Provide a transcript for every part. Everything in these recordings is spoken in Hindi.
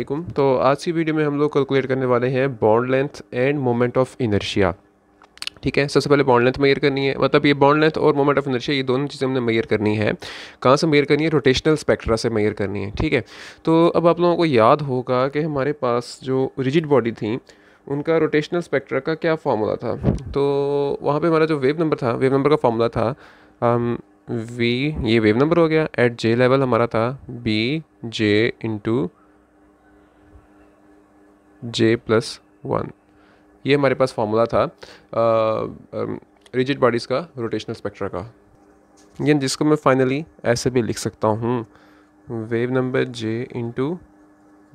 वालेकुम तो आज की वीडियो में हम लोग कैलकुलेट करने वाले हैं bond length and moment of inertia ठीक है सबसे पहले बॉन्ड लेंथ मेयर करनी है मतलब ये बॉन्ड लेंथ और मोमेंट ऑफ इनर्शिया ये दोनों चीज़ें हमने मेयर करनी है कहाँ से मेयर करनी है रोटेशनल स्पेक्ट्रा से मेयर करनी है ठीक है तो अब आप लोगों को याद होगा कि हमारे पास जो रिजिड बॉडी थी उनका रोटेशनल स्पेक्ट्रा का क्या फार्मूला था तो वहाँ पर हमारा जो वेव नंबर था वेव नंबर का फार्मूला था आम, um, वी ये वेव नंबर हो गया एट जे लेवल हमारा था B J into J plus one ये हमारे पास फार्मूला था रिजिड बॉडीज़ का रोटेशनल स्पेक्ट्रा का ये जिसको मैं फाइनली ऐसे भी लिख सकता हूँ wave number J into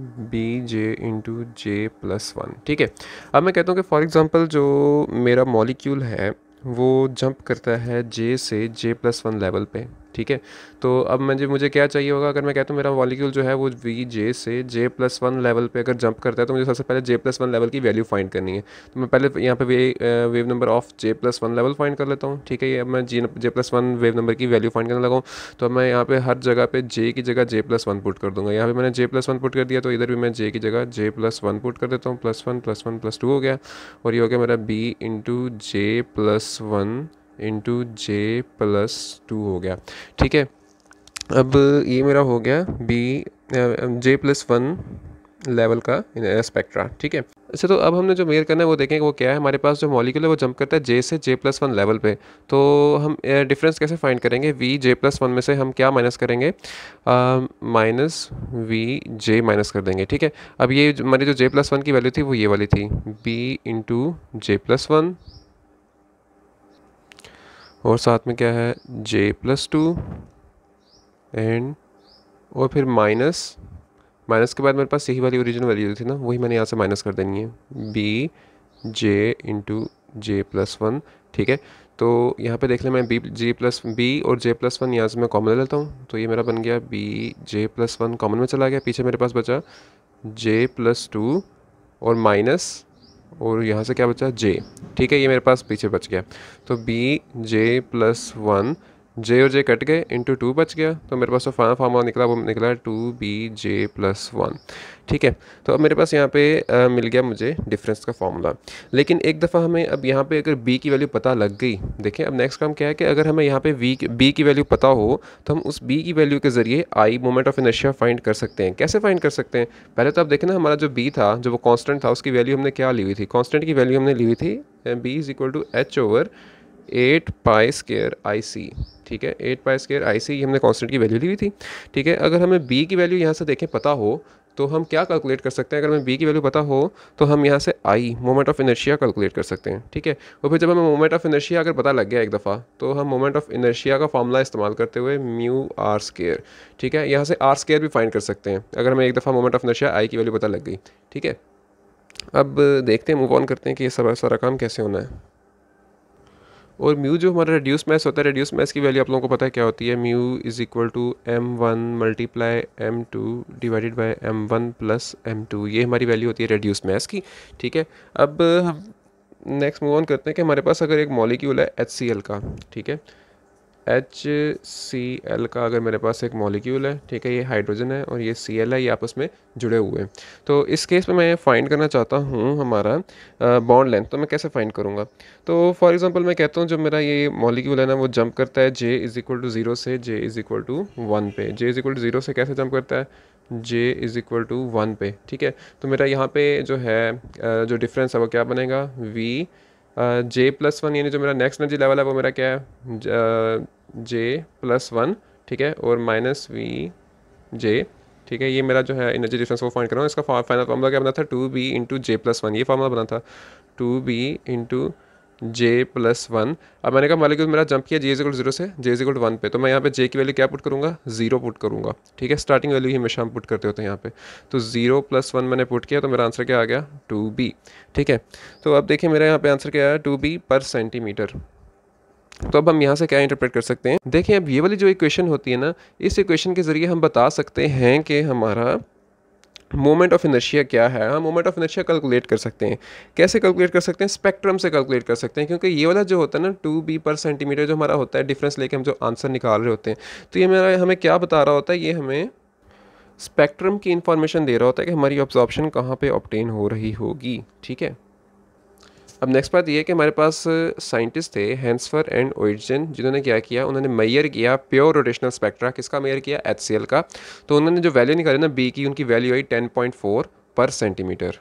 B J into J plus one ठीक है अब मैं कहता हूँ कि फॉर एग्ज़ाम्पल जो मेरा मॉलिक्यूल है वो जंप करता है जे से जे प्लस वन लेवल पे ठीक है तो अब मुझे मुझे क्या चाहिए होगा अगर मैं कहता हूँ मेरा मॉलिक्यूल जो है वो वी जे से जे प्लस वन लेवल पे अगर जंप करता है तो मुझे सबसे पहले जे प्लस वन लेवल की वैल्यू फाइंड करनी है तो मैं पहले यहाँ पे वे, wave number of J plus one level find कर लेता हूँ ठीक है अब मैं जी J plus one wave number की वैल्यू फाइंड करने लगा हूँ तो मैं यहाँ पर हर जगह पर जे की जगह जे प्लस वन पुट कर दूँगा यहाँ पर मैंने जे प्लस वन पुट कर दिया तो इधर भी मैं जे की जगह जे प्लस वन पुट कर देता हूँ plus one plus one plus two हो गया और ये हो गया मेरा B into J plus one into J plus two हो गया ठीक है अब ये मेरा हो गया B J plus one level का स्पेक्ट्रा ठीक है अच्छा तो अब हमने जो मेयर करना है वो देखेंगे वो क्या है हमारे पास जो मॉलिक्यूल है वो जंप करता है जे से जे प्लस वन लेवल पे तो हम डिफरेंस कैसे फाइंड करेंगे वी जे प्लस वन में से हम क्या माइनस करेंगे माइनस वी जे माइनस कर देंगे ठीक है अब ये हमारी जो जे प्लस वन की वैल्यू थी वो ये वाली थी B into J plus one और साथ में क्या है जे प्लस टू एंड और फिर माइनस माइनस के बाद मेरे पास यही वाली ओरिजिनल वैल्यू थी ना वही मैंने यहाँ से माइनस कर देनी है B J into J plus one ठीक है तो यहाँ पे देख लें मैं बी जे प्लस बी और जे प्लस वन यहाँ से मैं कॉमन ले लेता हूँ तो ये मेरा बन गया B J plus one common में चला गया पीछे मेरे पास बचा जे प्लस टू और माइनस और यहाँ से क्या बचा जे ठीक है ये मेरे पास पीछे बच गया तो B J plus one J और जे कट गए इंटू टू बच गया तो मेरे पास जो फाइनल फार्मूला निकला वो निकला two B J plus one ठीक है तो अब मेरे पास यहाँ पे आ, मिल गया मुझे डिफरेंस का फार्मूला लेकिन एक दफ़ा हमें अब यहाँ पे अगर बी की वैल्यू पता लग गई देखें अब नेक्स्ट काम क्या है कि अगर हमें यहाँ पे वी बी की वैल्यू पता हो तो हम उस बी की वैल्यू के ज़रिए I moment of inertia find कर सकते हैं कैसे फाइंड कर सकते हैं पहले तो आप देखें ना हमारा जो बी था जो वो कॉन्स्टेंट था उसकी वैल्यू हमने क्या ली हुई थी कॉन्स्टेंट की वैल्यू हमने ली हुई थी B is equal to H over eight pi square I C ठीक है एट पाई स्केयर आई सी हमने कॉन्सटेंट की वैल्यू ली हुई थी ठीक है अगर हमें बी की वैल्यू यहाँ से देखें पता हो तो हम क्या कैलकुलेट कर सकते हैं अगर हमें बी की वैल्यू पता हो तो हम यहाँ से I moment of inertia calculate कर सकते हैं ठीक है और फिर जब हमें मोमेंट ऑफ इनर्शिया अगर पता लग गया एक दफ़ा तो हम मोमेंट ऑफ इनर्शिया का फॉर्मूला इस्तेमाल करते हुए म्यू आर स्केयर ठीक है यहाँ से आर स्केयर भी फाइंड कर सकते हैं अगर हमें एक दफ़ा मोमेंट ऑफ इनर्शिया आई की वैल्यू पता लग गई ठीक है अब देखते हैं मूव ऑन करते हैं कि ये सारा सारा काम कैसे होना है और म्यू जो हमारा रेड्यूस मैस होता है रेड्यूस मैस की वैल्यू आप लोगों को पता है क्या होती है mu is equal to M one multiply M two divided by M one plus M two ये हमारी वैल्यू होती है रेड्यूस मैस की ठीक है अब हम नेक्स्ट मूव ऑन करते हैं कि हमारे पास अगर एक मॉलिक्यूल है एच सी एल का ठीक है एच सी एल का अगर मेरे पास एक मॉलिक्यूल है ठीक है ये हाइड्रोजन है और ये सी एल है ये आपस में जुड़े हुए हैं तो इस केस में मैं फाइंड करना चाहता हूँ हमारा बॉन्ड लेंथ तो मैं कैसे फाइंड करूँगा तो फॉर एग्जांपल मैं कहता हूँ जो मेरा ये मॉलिक्यूल है ना वो जंप करता है J is equal to zero से J is equal to one पे J is equal to zero से कैसे जंप करता है J is equal to one पे ठीक है तो मेरा यहाँ पे जो है जो डिफरेंस है वो क्या बनेगा वी जे प्लस वन यानी जो मेरा नेक्स्ट एनर्जी लेवल है वो मेरा क्या है जे प्लस वन ठीक है और माइनस वी जे ठीक है ये मेरा जो है एनर्जी डिफरेंस वो फाइंड कर रहा हूँ इसका फाइनल फॉर्मूला क्या बना था two B into J plus one ये फार्मूला बना था two B into J plus one अब मैंने कहा मालिक मेरा जंप किया जे इजिकल जीरो से जे इजिकल वन पे तो मैं यहाँ पे जे की वैल्यू क्या पुट करूँगा जीरो पुट करूँगा ठीक है स्टार्टिंग वैल्यू ही हमेशा हम पुट करते होते हैं यहाँ पे तो जीरो प्लस वन मैंने पुट किया तो मेरा आंसर क्या आ गया टू बी ठीक है तो अब देखिए मेरा यहाँ पे आंसर क्या आया टू बी पर सेंटीमीटर तो अब हम यहाँ से क्या इंटरप्रेट कर सकते हैं देखें अब ये वाली जो इक्वेशन होती है ना इस इक्वेशन के ज़रिए हम बता सकते हैं कि हमारा मोमेंट ऑफ इनर्शिया क्या है हम मोमेंट ऑफ इनर्शिया कैलकुलेट कर सकते हैं कैसे कैलकुलेट कर सकते हैं स्पेक्ट्रम से कैलकुलेट कर सकते हैं क्योंकि ये वाला जो होता है ना टू बी पर सेंटीमीटर जो हमारा होता है डिफरेंस लेके हम जो आंसर निकाल रहे होते हैं तो ये मेरा हमें क्या बता रहा होता है ये हमें स्पेक्ट्रम की इन्फॉर्मेशन दे रहा होता है कि हमारी ऑब्जॉर्प्शन कहाँ पर ऑप्टेन हो रही होगी ठीक है अब नेक्स्ट बात यह है कि हमारे पास साइंटिस्ट थे हैंसफर एंड ओइजन जिन्होंने क्या किया उन्होंने मैयर किया प्योर रोटेशनल स्पेक्ट्रा किसका मैयर किया एच का तो उन्होंने जो वैल्यू निकाली ना बी की उनकी वैल्यू आई टेन पर सेंटीमीटर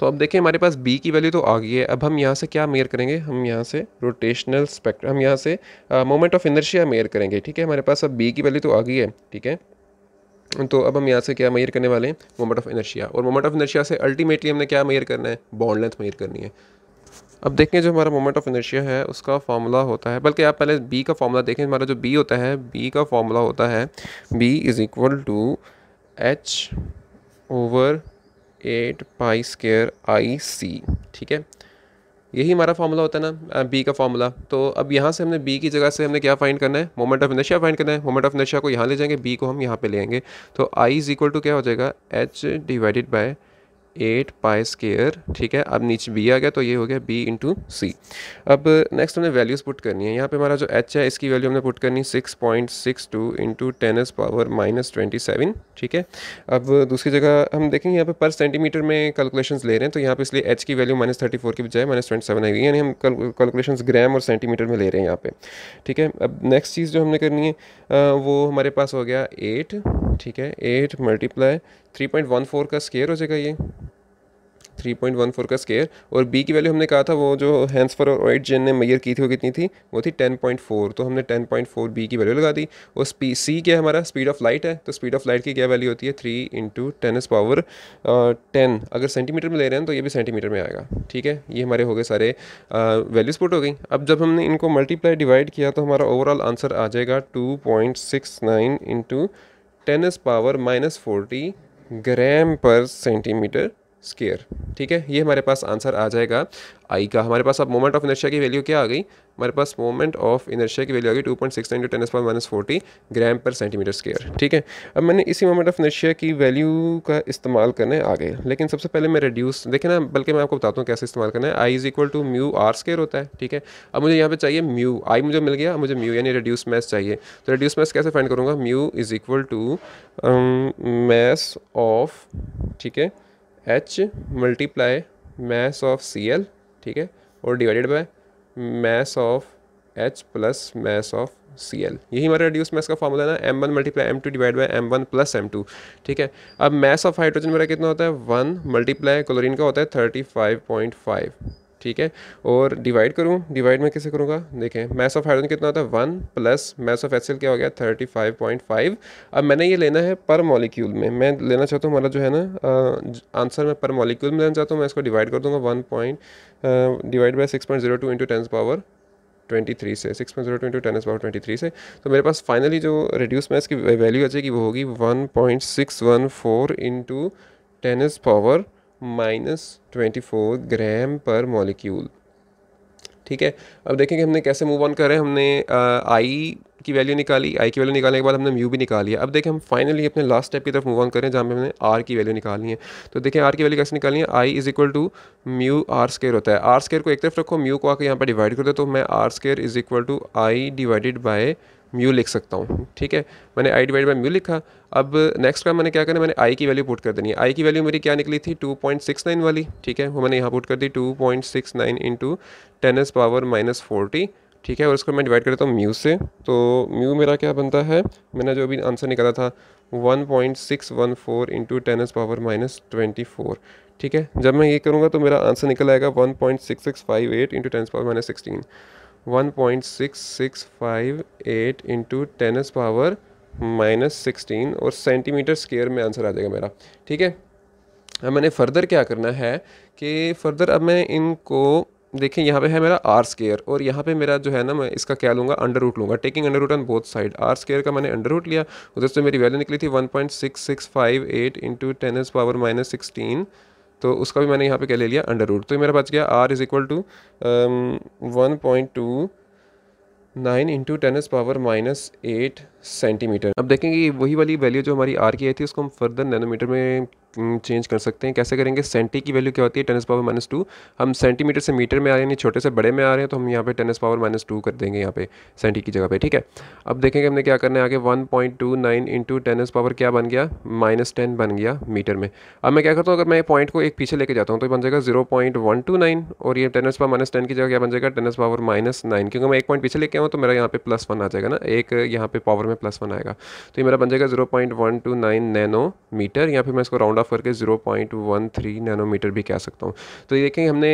तो अब देखिए हमारे पास बी की वैल्यू तो आ गई है अब हम यहाँ से क्या मेयर करेंगे हम यहाँ से रोटेशनल स्पेक्ट हम यहाँ से मोमेंट ऑफ इनर्शिया मेयर करेंगे ठीक है हमारे पास अब बी की वैल्यू तो आ गई है ठीक है तो अब हम यहाँ से क्या मेयर करने वाले हैं मोमेंट ऑफ इनर्शिया और मोमेंट ऑफ इनर्शिया से अल्टीमेटली हमने क्या मेयर करना है बॉन्ड लेंथ मेयर करनी है अब देखें जो हमारा मोमेंट ऑफ इनर्शिया है उसका फार्मूला होता है बल्कि आप पहले बी का फार्मूला देखें हमारा जो बी होता है बी का फार्मूला होता है B is equal to H over eight pi square I C ठीक है यही हमारा फार्मूला होता है ना बी का फार्मूला तो अब यहाँ से हमने बी की जगह से हमने क्या फाइंड करना है मोमेंट ऑफ इनर्शिया फाइंड करना है मोमेंट ऑफ इनर्शिया को यहाँ ले जाएंगे बी को हम यहाँ पे ले आएंगे तो आई इज़ इक्वल टू क्या हो जाएगा H divided by eight pi square ठीक है अब नीचे बी आ गया तो ये हो गया बी इंटू सी अब नेक्स्ट हमने वैल्यूज़ पुट करनी है यहाँ पे हमारा जो एच है इसकी वैल्यू हमने पुट करनी है six point six two into tens power minus twenty seven ठीक है अब दूसरी जगह हम देखेंगे यहाँ पे पर सेंटीमीटर में कैलकुलेशन ले रहे हैं तो यहाँ पे इसलिए एच की वैल्यू माइनस थर्टी फोर की बजाय माइनस ट्वेंटी सेवन आएगी यानी हम कैलकुलेशन ग्राम और सेंटीमीटर में ले रहे हैं यहाँ पे ठीक है अब नेक्स्ट चीज़ जो हमने करनी है वो हमारे पास हो गया एट ठीक है eight multiply three point one four का स्केयर हो जाएगा ये थ्री पॉइंट वन फोर का स्केयर और बी की वैल्यू हमने कहा था वो जो हैंस फॉर ऑइट जेन ने मैयर की थी वो कितनी थी वो थी टेन पॉइंट फोर तो हमने टेन पॉइंट फोर बी की वैल्यू लगा दी और स्पी सी क्या हमारा स्पीड ऑफ लाइट है तो स्पीड ऑफ लाइट की क्या वैल्यू होती है three into tens power ten अगर सेंटीमीटर में ले रहे हैं तो ये भी सेंटीमीटर में आएगा ठीक है ये हमारे हो गए सारे वैल्यूज पुट हो गई अब जब हमने इनको मल्टीप्लाई डिवाइड किया तो हमारा ओवरऑल आंसर आ जाएगा two point six nine into ten power minus forty gram पर सेंटीमीटर स्केयर ठीक है ये हमारे पास आंसर आ जाएगा आई का हमारे पास अब मोमेंट ऑफ इनर्शिया की वैल्यू क्या आ गई हमारे पास मोमेंट ऑफ इनर्शिया की वैल्यू आ गई two point six into tens point minus forty gram पर सेंटीमीटर स्केयर ठीक है अब मैंने इसी मोमेंट ऑफ इनर्शिया की वैल्यू का इस्तेमाल करने आ गए लेकिन सबसे पहले मैं रिड्यूस देखें ना बल्कि मैं आपको बताता हूँ कैसे इस्तेमाल करना है I is equal to mu R square होता है ठीक है अब मुझे यहाँ पर चाहिए म्यू आई मुझे मिल गया मुझे म्यू यानी रिड्यूस मैस चाहिए तो रिड्यूस मैस कैसे फाइंड करूँगा mu is equal to mass of ठीक है H multiply mass of C L ठीक है और divided by mass of H plus mass of C L यही हमारा रिड्यूस मैस का फॉर्मूला है ना M one multiply M two divide by M one plus M two ठीक है अब मैस ऑफ हाइड्रोजन मेरा कितना होता है वन मल्टीप्लाई क्लोरीन का होता है थर्टी फाइव पॉइंट फाइव ठीक है और डिवाइड करूँ डिवाइड में कैसे करूँगा देखें मैस ऑफ हाइड्रोजन कितना होता है one plus mass of H क्या हो गया थर्टी फाइव पॉइंट फाइव अब मैंने ये लेना है पर मॉलिक्यूल में मैं लेना चाहता हूँ हमारा जो है ना आंसर मैं पर मॉलिक्यूल में लेना चाहता हूँ मैं इसको डिवाइड कर दूँगा one point divide by six point zero two into tens power 23 से six point zero two into ten power twenty three से तो मेरे पास फाइनली जो रिड्यूस मैस की वैल्यू आ जाएगी वो होगी 1.614 point six one four into tens power minus twenty four gram पर मॉलिक्यूल ठीक है अब देखें कि हमने कैसे मूव ऑन करें हमने आई की वैल्यू निकाली आई की वैल्यू निकालने के बाद हमने म्यू भी निकाली है अब देखें हम फाइनली अपने लास्ट स्टेप की तरफ मूव ऑन करें जहाँ पे हमने आर की वैल्यू निकालनी है तो देखें आर की वैल्यू कैसे निकालनी है I is equal to mu R square होता है आर स्केयर को एक तरफ रखो म्यू को आकर यहाँ पर डिवाइड कर दो तो मैं R square is equal to I divided by mu लिख सकता हूँ ठीक है मैंने आई डिवाइड बाई म्यू लिखा अब नेक्स्ट का मैंने क्या करना मैंने आई की वैल्यू पुट कर देनी है आई की वैल्यू मेरी क्या निकली थी 2.69 वाली ठीक है वो मैंने यहाँ पुट कर दी 2.69 point six nine into tens power minus forty ठीक है और उसको मैं डिवाइड करता हूँ म्यू से तो म्यू मेरा क्या बनता है मैंने जो अभी आंसर निकाला था one point six one four into tens power minus twenty four ठीक है जब मैं ये करूँगा तो मेरा आंसर निकल आएगा one point six six five eight into ten power minus sixteen one point six six five eight into tens power minus sixteen और सेंटीमीटर स्केयर में आंसर आ जाएगा मेरा ठीक है अब मैंने फर्दर क्या करना है कि फर्दर अब मैं इनको देखें यहाँ पे है मेरा आर स्केयर और यहाँ पे मेरा जो है ना मैं इसका क्या लूँगा अंडर रूट लूँगा taking under root on both side R square का मैंने अंडर रूट लिया उधर से मेरी वैल्यू निकली थी one point six six five eight into ten power minus sixteen तो उसका भी मैंने यहाँ पे क्या ले लिया अंडर रूट तो ये मेरा बच गया R is equal to one point two nine into tens power minus eight centimetre अब देखेंगे वही वाली वैल्यू जो हमारी आर की आई थी उसको हम फर्दर नैनोमीटर में चेंज कर सकते हैं कैसे करेंगे सेंटी की वैल्यू क्या होती है टेनिस पावर माइनस टू हम सेंटीमीटर से मीटर में आ रहे हैं छोटे से बड़े में आ रहे हैं तो हम यहाँ पे टेनिस पावर माइनस टू कर देंगे यहाँ पे सेंटी की जगह पे ठीक है अब देखेंगे हमने क्या करना है आगे one point two nine into tens power क्या बन गया माइनस टेन बन गया मीटर में अब मैं क्या करता हूँ अगर मैं पॉइंट को एक पीछे लेके जाता हूँ तो बन जाएगा zero point one two nine और ये टेनिस पावर माइनस टेन की जगह क्या बन जाएगा टेनिस पावर माइनस नाइन क्योंकि मैं एक पॉइंट पीछे लेके आऊँ तो मेरा यहाँ पे प्लस वन आ जाएगा ना एक यहाँ पे पावर में प्लस वन आएगा तो ये मेरा बन जाएगा zero point one two nine nanometre या फिर मैं इसको राउंड फर्क करके zero point one three nanometre भी कह सकता हूँ तो ये देखें हमने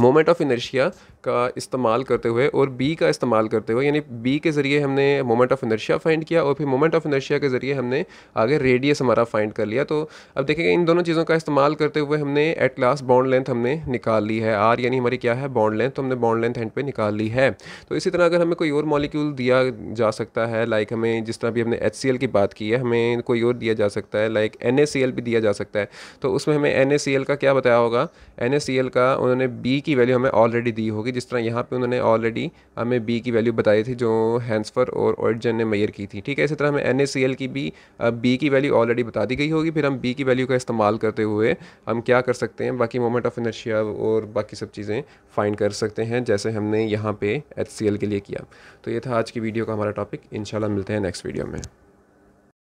मोमेंट ऑफ इनर्शिया का इस्तेमाल करते हुए और बी का इस्तेमाल करते हुए यानी बी के ज़रिए हमने मोमेंट ऑफ इनर्शिया फाइंड किया और फिर मोमेंट ऑफ इनर्शिया के ज़रिए हमने आगे रेडियस हमारा फाइंड कर लिया तो अब देखेंगे इन दोनों चीज़ों का इस्तेमाल करते हुए हमने एट लास्ट बाउंड लेंथ हमने निकाल ली है आर यानी हमारी क्या है बाउंड लेंथ तो हमने बाउंड लेंथ एंड पे निकाल ली है तो इसी तरह अगर हमें कोई और मॉलिक्यूल दिया जा सकता है लाइक हमें जिस तरह भी हमने एच की बात की है हमें कोई और दिया जा सकता है लाइक एन भी दिया जा सकता है तो उसमें हमें एन का क्या बताया होगा एन का उन्होंने बी की वैल्यू हमें ऑलरेडी दी होगी क्योंकि जिस तरह यहाँ पे उन्होंने ऑलरेडी हमें बी की वैल्यू बताई थी जो हैंसफर और ऑरिजन ने मैयर की थी ठीक है इसी तरह हमें एन की भी बी की वैल्यू ऑलरेडी बता दी गई होगी फिर हम बी की वैल्यू का इस्तेमाल करते हुए हम क्या कर सकते हैं बाकी मोमेंट ऑफ इनर्शिया और बाकी सब चीज़ें फाइंड कर सकते हैं जैसे हमने यहाँ पे एच के लिए किया तो ये था आज की वीडियो का हमारा टॉपिक इन मिलते हैं नेक्स्ट वीडियो में